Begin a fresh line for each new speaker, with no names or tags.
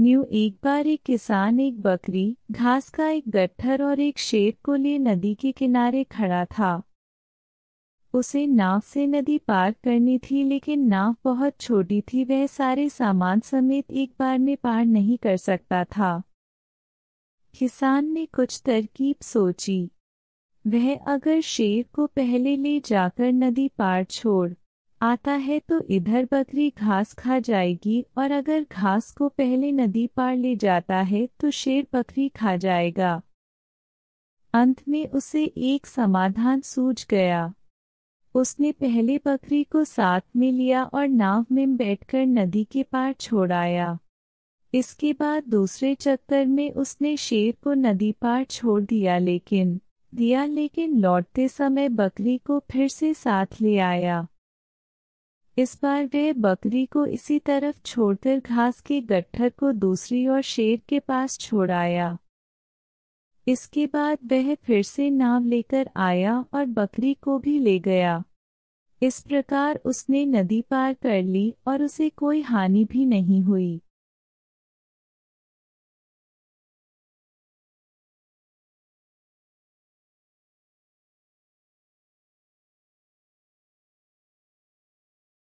new एक बार एक किसान एक बकरी घास का एक गट्ठर और एक शेर को लिए नदी के किनारे खड़ा था उसे नाव से नदी पार करनी थी लेकिन नाव बहुत छोटी थी वह सारे सामान समेत एक बार में पार नहीं कर सकता था किसान ने कुछ तरकीब सोची वह अगर शेर को पहले ले जाकर नदी पार छोड़ आता है तो इधर बकरी घास खा जाएगी और अगर घास को पहले नदी पार ले जाता है तो शेर बकरी खा जाएगा अंत में उसे एक समाधान सूझ गया उसने पहले बकरी को साथ में लिया और नाव में बैठकर नदी के पार छोड़ाया इसके बाद दूसरे चक्कर में उसने शेर को नदी पार छोड़ दिया लेकिन दिया लेकिन लौटते समय बकरी को फिर से साथ ले आया इस बार वे बकरी को इसी तरफ छोड़कर घास के गट्ठर को दूसरी ओर शेर के पास छोड़ाया इसके बाद वह फिर से नाव लेकर आया और बकरी को भी ले गया इस प्रकार उसने नदी पार कर ली और उसे कोई हानि भी नहीं हुई